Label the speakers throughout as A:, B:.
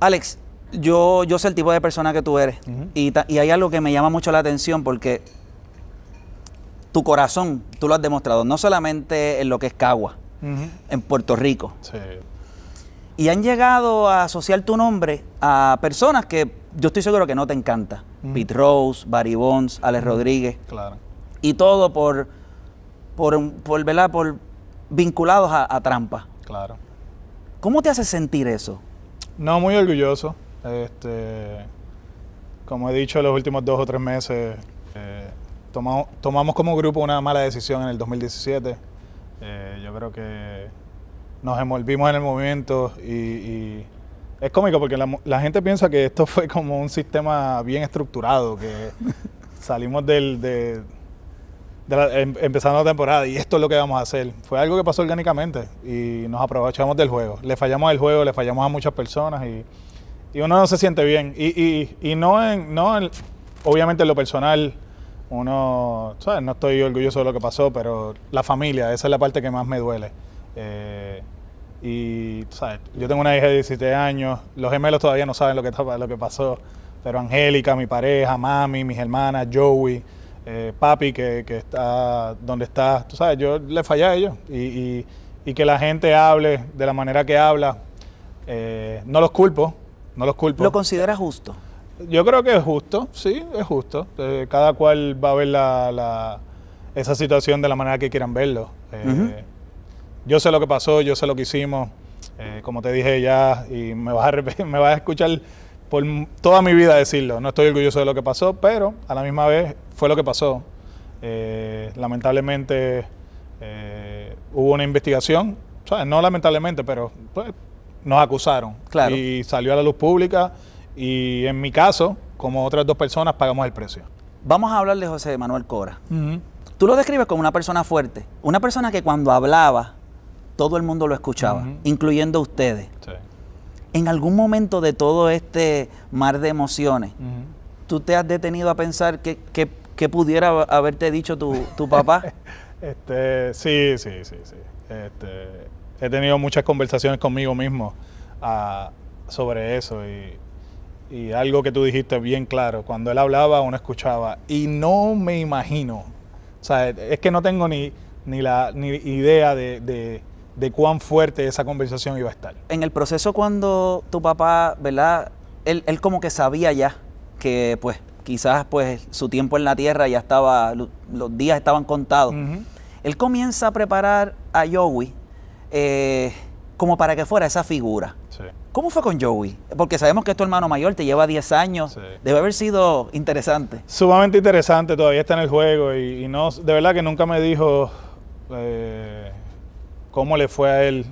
A: Alex, yo, yo sé el tipo de persona que tú eres y, hay algo que me llama mucho la atención porque tu corazón, tú lo has demostrado, no solamente en lo que es Cagua, en Puerto Rico. Sí. Y han llegado a asociar tu nombre a personas que yo estoy seguro que no te encanta. Pete Rose, Barry Bonds, Alex Rodríguez. Claro. Y todo por, por, por, por vinculados a, a trampa. Claro. ¿Cómo te hace sentir eso?
B: No, muy orgulloso. Este, como he dicho, los últimos dos o tres meses eh, tomamos, como grupo una mala decisión en el 2017. Eh, yo creo que nos envolvimos en el movimiento y, es cómico porque la, la, gente piensa que esto fue como un sistema bien estructurado, que salimos del, de, de em, empezando la temporada y esto es lo que vamos a hacer. Fue algo que pasó orgánicamente y nos aprovechamos del juego. Le fallamos al juego, le fallamos a muchas personas y, y uno no se siente bien. Y, y, no, en, no obviamente en lo personal, uno, ¿sabes? no estoy orgulloso de lo que pasó, pero la familia, esa es la parte que más me duele. Eh, y, ¿sabes? Yo tengo una hija de 17 años, los gemelos todavía no saben lo que, lo que pasó, pero Angélica, mi pareja, mami, mis hermanas, Joey eh, papi que, está donde está. Tú sabes, yo le fallé a ellos y, y, que la gente hable de la manera que habla. Eh, no los culpo, no los culpo. ¿Lo consideras justo? Yo creo que es justo, sí, es justo. Eh, cada cual va a ver la, la, esa situación de la manera que quieran verlo. Yo sé lo que pasó, yo sé lo que hicimos. como te dije ya, y me vas a, me vas a escuchar por toda mi vida decirlo. No estoy orgulloso de lo que pasó, pero a la misma vez fue lo que pasó. Eh, lamentablemente eh, hubo una investigación, no lamentablemente, pero pues, nos acusaron. Y salió a la luz pública y en mi caso, como otras dos personas, pagamos el precio. Vamos a hablar de José Manuel Cora. Tú lo describes como una persona fuerte, una persona que cuando
A: hablaba todo el mundo lo escuchaba, incluyendo ustedes. Sí en algún momento de todo este mar de emociones, ¿tú te has detenido a pensar qué pudiera haberte dicho tu, papá?
B: este, sí, sí, sí, sí. Este, he tenido muchas conversaciones conmigo mismo ah, sobre eso y, algo que tú dijiste bien claro, cuando él hablaba uno escuchaba y no me imagino, o sea, es que no tengo ni, ni la ni idea de de cuán fuerte esa conversación iba a estar. En el proceso cuando tu papá,
A: ¿verdad? Él, como que sabía ya que pues quizás pues su tiempo en la tierra ya estaba, los días estaban contados. Él comienza a preparar a Joey eh, como para que fuera esa figura. ¿Cómo fue con Joey? Porque sabemos que tu hermano mayor te lleva 10 años. Debe haber sido interesante.
B: Sumamente interesante, todavía está en el juego y, no, de verdad que nunca me dijo... Eh, cómo le fue a él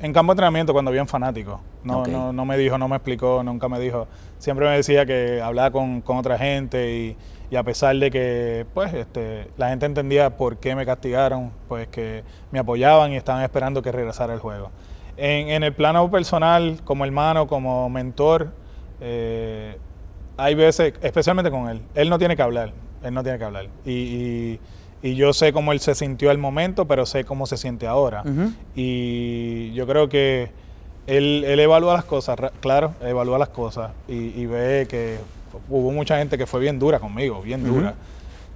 B: en campo de entrenamiento cuando había fanático. No, no, me dijo, no me explicó, nunca me dijo. Siempre me decía que hablaba con, otra gente y, a pesar de que pues, este, la gente entendía por qué me castigaron, pues que me apoyaban y estaban esperando que regresara al juego. En, el plano personal, como hermano, como mentor, eh, hay veces, especialmente con él, él no tiene que hablar, él no tiene que hablar. y y yo sé cómo él se sintió al momento, pero sé cómo se siente ahora. Y yo creo que él, evalúa las cosas, claro, evalúa las cosas y, ve que hubo mucha gente que fue bien dura conmigo, bien dura.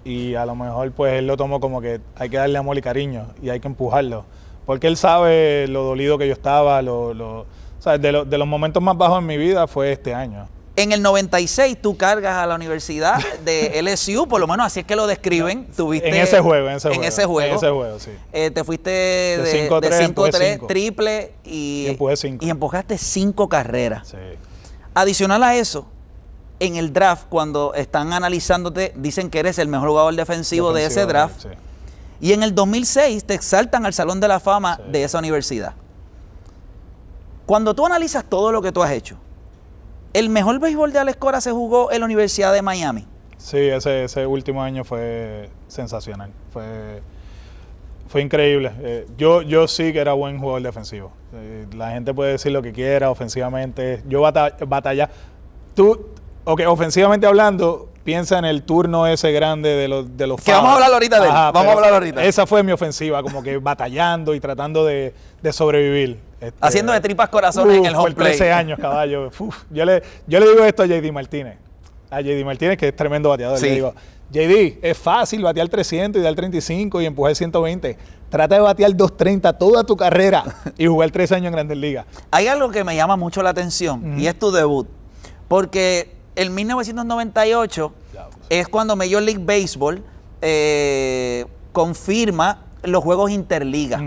B: Y a lo mejor pues él lo tomó como que hay que darle amor y cariño y hay que empujarlo. Porque él sabe lo dolido que yo estaba, lo, o sea, de, de los momentos más bajos en mi vida fue este año.
A: En el 96 tú cargas a la universidad de LSU, por lo menos así es que lo describen. Tuviste, en ese juego, en ese juego. En ese juego, sí. Eh, te fuiste de 5-3, triple y, empujaste 5 carreras. Adicional a eso, en el draft, cuando están analizándote, dicen que eres el mejor jugador defensivo, de ese draft. Sí. Y en el 2006 te exaltan al Salón de la Fama de esa universidad. Cuando tú analizas todo lo que tú has hecho,
B: el mejor béisbol de Alex Cora se jugó en la Universidad de Miami. Sí, ese, ese último año fue sensacional. Fue, increíble. Eh, yo, yo sí que era buen jugador defensivo. Eh, la gente puede decir lo que quiera ofensivamente. Yo batalla, Tú, Ok, ofensivamente hablando, piensa en el turno ese grande de los de que vamos a hablar ahorita de él. vamos a hablar ahorita esa fue mi ofensiva como que batallando y tratando de, sobrevivir este, haciendo de tripas corazones en el home play 13 años caballo yo le yo le digo esto a JD Martínez a JD Martínez que es tremendo bateador le digo JD, es fácil batear 300 y dar 35 y empujar 120. Trata de batear 230 toda tu carrera y jugar 13 años en Grandes Ligas. Hay algo que me llama mucho la atención y
A: es tu debut. Porque el 1998 es cuando Major League Baseball eh, confirma los juegos interliga.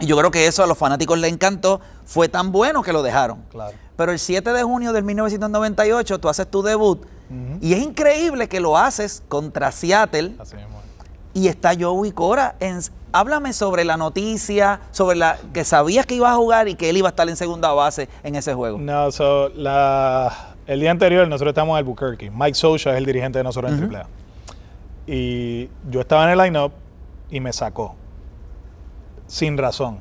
A: Y yo creo que eso a los fanáticos le encantó. Fue tan bueno que lo dejaron. Pero el 7 de junio del 1998 tú haces tu debut. Y es increíble que lo haces contra Seattle. Y está Joey Cora. En, háblame sobre la noticia,
B: sobre la que sabías que iba a jugar y que él iba a estar en segunda base en ese juego. No, so, la, el día anterior nosotros estábamos en Albuquerque. Mike Socha es el dirigente de nosotros en AAA. Y yo estaba en el line-up y me sacó. Sin razón.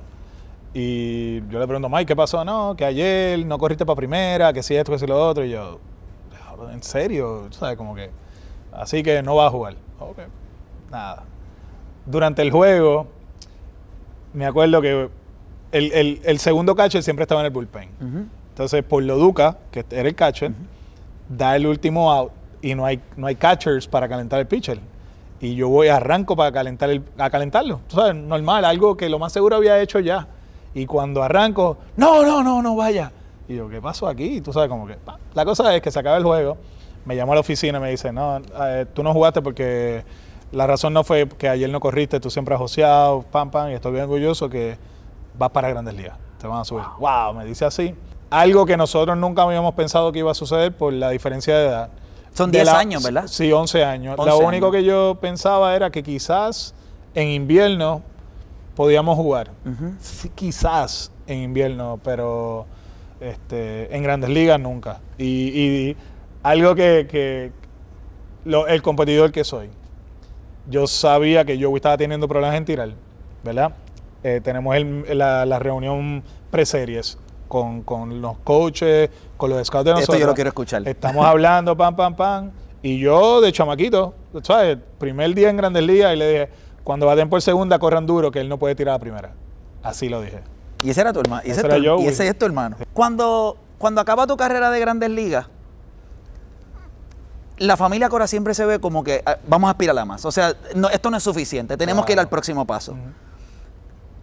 B: Y yo le pregunto, Mike, ¿qué pasó? No, que ayer no corriste para primera, que si esto, que si lo otro. Y yo, ¿en serio? ¿Sabes? Como que. Así que no va a jugar. Ok. Nada. Durante el juego, me acuerdo que el, segundo catcher siempre estaba en el bullpen. Entonces, por lo Duca, que era el catcher, da el último out y no hay, no hay catchers para calentar el pitcher. Y yo voy, arranco para calentar a calentarlo. Tú sabes, normal, algo que lo más seguro había hecho ya. Y cuando arranco, no, no, no, no vaya. Y yo, ¿qué pasó aquí? Y tú sabes, como que. La cosa es que se acaba el juego, me llamo a la oficina y me dice, no, eh, tú no jugaste porque la razón no fue que ayer no corriste, tú siempre has joseado, pam, pam, y estoy bien orgulloso que vas para Grandes Ligas, te van a subir. wow me dice así algo que nosotros nunca habíamos pensado que iba a suceder por la diferencia de edad. Son 10 años, ¿verdad? Sí, 11 años. lo único que yo pensaba era que quizás en invierno podíamos jugar. quizás en invierno, pero este, en grandes ligas nunca. Y, algo que, el competidor que soy, yo sabía que yo estaba teniendo problemas en tirar, ¿verdad? Eh, tenemos la, la, reunión preseries con, los coaches, con los scouts de nosotros. Esto yo lo quiero escuchar. Estamos hablando, pam, pam, pam. Y yo, de chamaquito, ¿sabes? Primer día en Grandes Ligas y le dije, cuando baten por segunda, corran duro, que él no puede tirar a primera. Así lo dije.
A: Y ese era tu hermano. Y ese, es tu hermano.
B: Cuando, cuando acaba
A: tu carrera de Grandes Ligas, la familia Cora siempre se ve como que ah, vamos a aspirar a más. O sea, esto no es suficiente, tenemos que ir al próximo paso.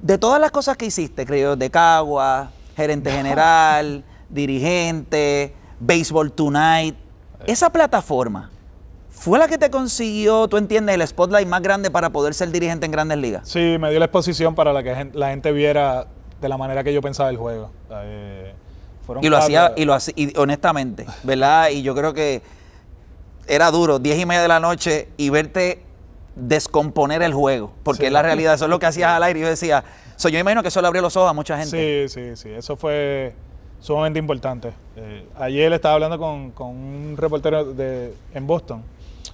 A: De todas las cosas que hiciste, creo, de Cagua, gerente general, dirigente, Baseball Tonight. Eh. Esa plataforma fue la que te consiguió, tú entiendes, el spotlight más grande para poder ser dirigente en grandes ligas.
B: Sí, me dio la exposición para la que la gente viera de la manera que yo pensaba el juego. Eh, y, lo hacía, y
A: lo hacía, y honestamente, ¿verdad? Y yo creo que era duro, diez y media de la noche, y verte descomponer el juego, porque es la realidad, eso es lo que hacías al
B: aire. Yo decía, yo yo imagino que eso le abrió los ojos a mucha gente. Sí, sí, sí, eso fue sumamente importante. Eh, ayer estaba hablando con, un reportero de, en Boston,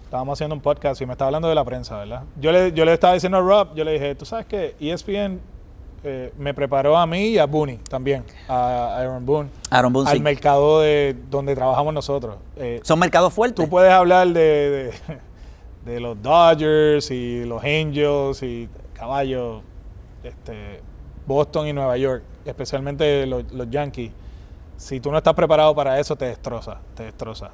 B: estábamos haciendo un podcast y me estaba hablando de la prensa, ¿verdad? Yo le, yo le estaba diciendo a Rob, yo le dije, tú sabes que ESPN eh, me preparó a mí y a Booney también, a Aaron Boone, Boone al mercado de donde trabajamos nosotros. Eh, Son mercados fuertes. Tú puedes hablar de de los Dodgers y los Angels y caballo, este, Boston y Nueva York, especialmente los, Yankees. Si tú no estás preparado para eso, te destroza, te destroza.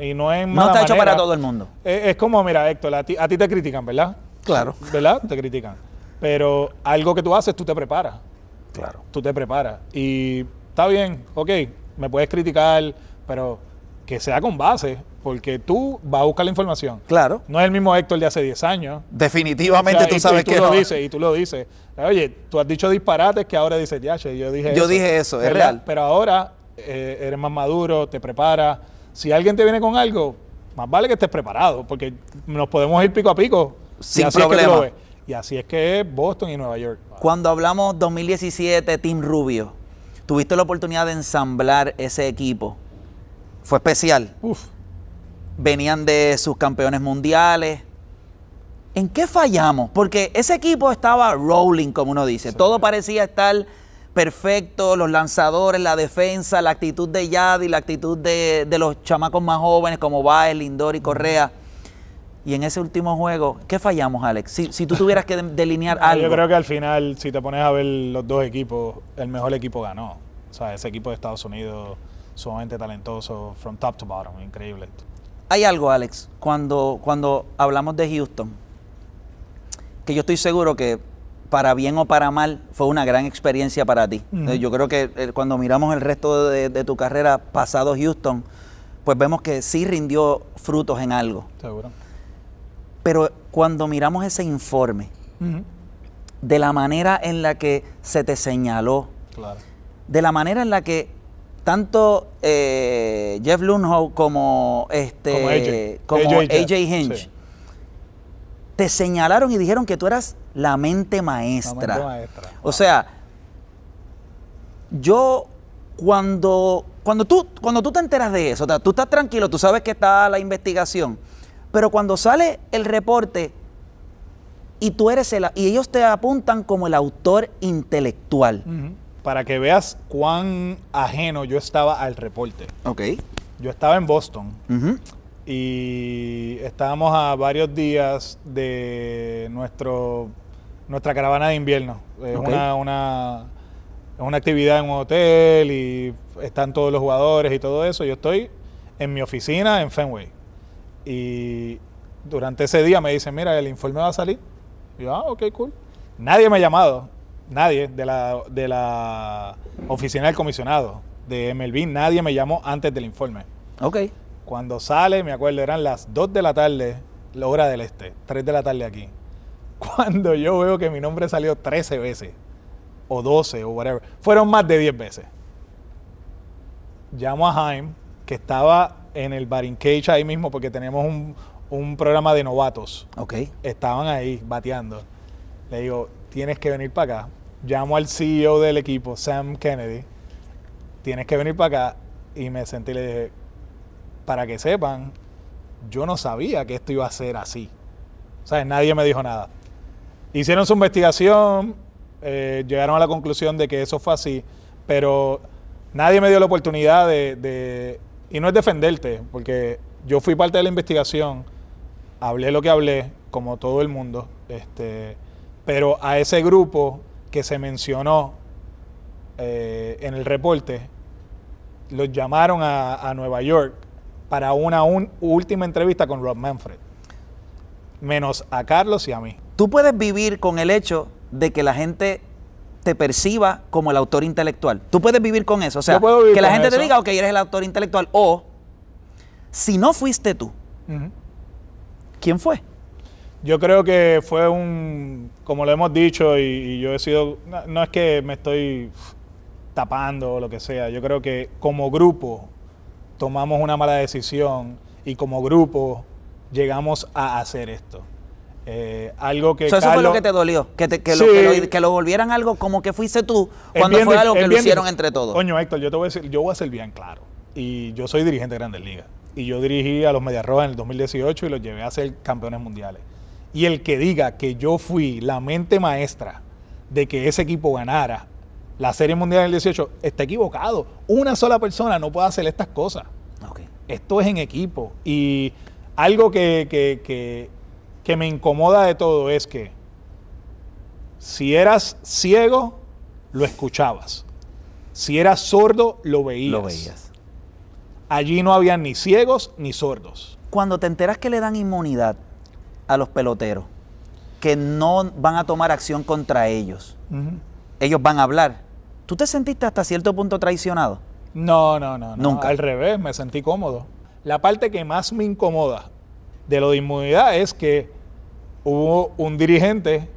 B: y no es No está hecho para todo el mundo. Es, como, mira, Héctor, a ti, a ti te critican, ¿verdad? Claro. ¿Verdad? Te critican. Pero algo que tú haces, tú te preparas. Claro. Tú te preparas. Y está bien, ok, me puedes criticar, pero que sea con base porque tú vas a buscar la información. Claro. No es el mismo Héctor de hace 10 años. Definitivamente tú sabes que. Y tú, lo dices, y tú lo dices. Oye, tú has dicho disparates que ahora dices, ya, yo dije. Yo dije eso, es real. Pero ahora eh, eres más maduro, te preparas. Si alguien te viene con algo, más vale que estés preparado, porque nos podemos ir pico a pico. Sin problema. Y así es que es Boston y Nueva York. Cuando
A: hablamos 2017, Team Rubio, tuviste la oportunidad de ensamblar ese equipo. Fue especial. Uf venían de sus campeones mundiales. ¿En qué fallamos? Porque ese equipo estaba rolling, como uno dice. Todo parecía estar perfecto, los lanzadores, la defensa, la actitud de Yadi, la actitud de, los chamacos más jóvenes como Baez, Lindor y Correa. Y en
B: ese último juego, ¿qué fallamos, Alex? Si, tú tuvieras que delinear algo. Yo creo que al final, si te pones a ver los dos equipos, el mejor equipo ganó. O sea, ese equipo de Estados Unidos, sumamente talentoso, from top to bottom, increíble.
A: Hay algo, Alex, cuando, cuando hablamos de Houston, que yo estoy seguro que para bien o para mal fue una gran experiencia para ti. Yo creo que eh, cuando miramos el resto de, tu carrera pasado Houston, pues vemos que sí rindió frutos en algo. Seguro. Pero cuando miramos ese informe, de la manera en la que se te señaló, de la manera en la que tanto eh, Jeff Lunhow como este como AJ, te señalaron y dijeron que tú eras la mente maestra. O sea, yo cuando cuando tú cuando tú te enteras de eso, tú estás tranquilo, tú sabes que está la investigación, pero cuando sale el reporte y tú eres el y ellos te apuntan como el autor intelectual
B: para que veas cuán ajeno yo estaba al reporte. Ok. Yo estaba en Boston y estábamos a varios días de nuestro nuestra caravana de invierno. Es una, actividad en un hotel y están todos los jugadores y todo eso. Yo estoy en mi oficina en Fenway. Y durante ese día me dicen, mira, el informe va a salir. yo, ah, ok, cool. Nadie me ha llamado nadie de la, de la oficina del comisionado de Melvin, nadie me llamó antes del informe. Ok. Cuando sale, me acuerdo, eran las 2 de la tarde, la hora del este, 3 de la tarde aquí. Cuando yo veo que mi nombre salió 13 veces, o 12, o whatever, fueron más de 10 veces. Llamo a Jaime, que estaba en el batting cage ahí mismo, porque tenemos un, un programa de novatos. Ok. Estaban ahí bateando. Le digo, tienes que venir para acá llamo al CEO del equipo, Sam Kennedy, tienes que venir para acá. Y me sentí y le dije, para que sepan, yo no sabía que esto iba a ser así. O sea, nadie me dijo nada. Hicieron su investigación, eh, llegaron a la conclusión de que eso fue así, pero nadie me dio la oportunidad de, Y no es defenderte, porque yo fui parte de la investigación, hablé lo que hablé, como todo el mundo, este, pero a ese grupo que se mencionó eh, en el reporte, los llamaron a, Nueva York para una última entrevista con Rob Manfred, menos a Carlos y a mí. Tú puedes vivir con el hecho de que la gente
A: te perciba como el autor intelectual. Tú puedes vivir con eso. O sea, que la gente te diga, ok, eres el autor
B: intelectual. O, si no fuiste tú, ¿quién fue? Yo creo que fue un, como lo hemos dicho, y, yo he sido, no, es que me estoy tapando o lo que sea, yo creo que como grupo tomamos una mala decisión y como grupo llegamos a hacer esto. Eh, algo que... eso fue lo que te dolió, que, que, lo, volvieran algo
A: como que fuiste tú,
B: cuando fue algo que lo hicieron entre todos. Coño, Héctor, yo te voy a decir, yo voy a ser bien claro, y yo soy dirigente de Grandes Ligas, y yo dirigí a los Mediarrojas en el 2018 y los llevé a ser campeones mundiales. Y el que diga que yo fui la mente maestra de que ese equipo ganara la Serie Mundial del 18 está equivocado. Una sola persona no puede hacer estas cosas. Esto es en equipo. Y algo que, me incomoda de todo es que si eras ciego, lo escuchabas. Si eras sordo, lo veías. Lo veías. Allí no había ni ciegos ni sordos. Cuando te enteras que le dan inmunidad
A: a los peloteros que no van a tomar acción contra ellos. Ellos van a hablar. ¿Tú te sentiste hasta cierto punto traicionado?
B: No, no, no. Nunca. al revés, me sentí cómodo. La parte que más me incomoda de lo de inmunidad es que hubo un dirigente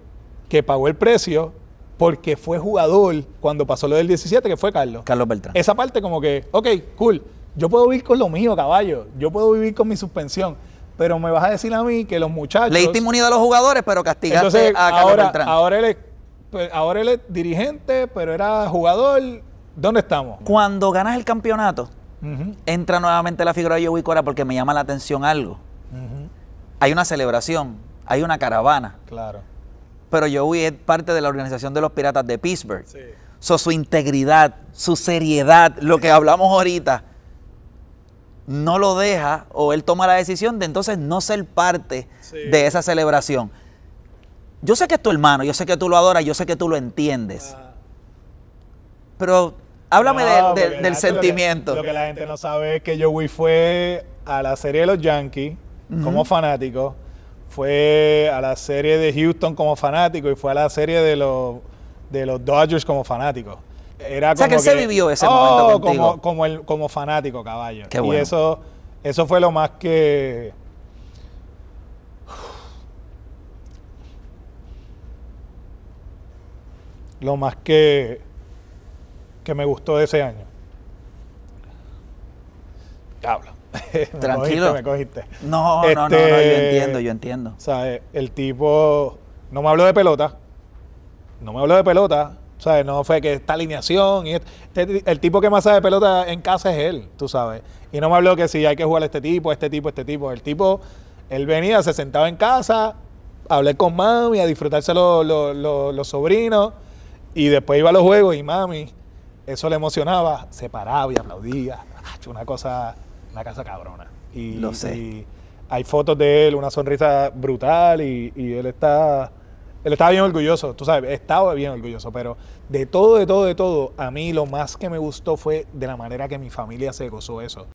B: que pagó el precio porque fue jugador cuando pasó lo del 17, que fue Carlos. Carlos Beltrán. Esa parte como que, ok, cool, yo puedo vivir con lo mío, caballo, yo puedo vivir con mi suspensión pero me vas a decir a mí que los muchachos. Le diste inmunidad a los jugadores, pero castigaste a Carlos ahora, Beltrán. Pues, ahora él, es, dirigente, pero era jugador. ¿Dónde estamos? Cuando ganas el campeonato,
A: entra nuevamente la figura de Joey Cora porque me llama la atención algo. Hay una celebración, hay una caravana. Claro. Pero Joey es parte de la organización de los Piratas de Pittsburgh. Sí. su integridad, su seriedad, lo que hablamos ahorita no lo deja o él toma la decisión de entonces no ser parte de esa celebración. Yo sé que es tu hermano, yo sé que tú lo adoras, yo sé que tú lo entiendes. Ah.
B: Pero háblame del sentimiento. Lo que, la gente no sabe es que Joey fue a la serie de los Yankees como fanático, fue a la serie de Houston como fanático y fue a la serie de los, de los Dodgers como fanático o sea, que él se vivió ese oh, momento Como, como, fanático, caballo. Y eso, eso fue lo más que... Lo más que, que me gustó de ese año. Diablo. Tranquilo. No, no, no, no, yo este, entiendo, yo entiendo. O sea, El tipo no me habló de pelota. No me habló de pelota no fue que esta alineación. Y este el tipo que más sabe pelota en casa es él, tú sabes. Y no me habló que si hay que jugar a este tipo, este tipo, este tipo. El tipo, él venía, se sentaba en casa, hablar con mami, a disfrutarse los, sobrinos. Y después iba a los juegos y mami, eso le emocionaba, se paraba y aplaudía. Una cosa, una casa cabrona. Y, Lo sé. hay fotos de él, una sonrisa brutal y, y él está él estaba bien orgulloso, tú sabes, estaba bien orgulloso, pero de todo, de todo, de todo, a mí lo más que me gustó fue de la manera que mi familia se gozó eso.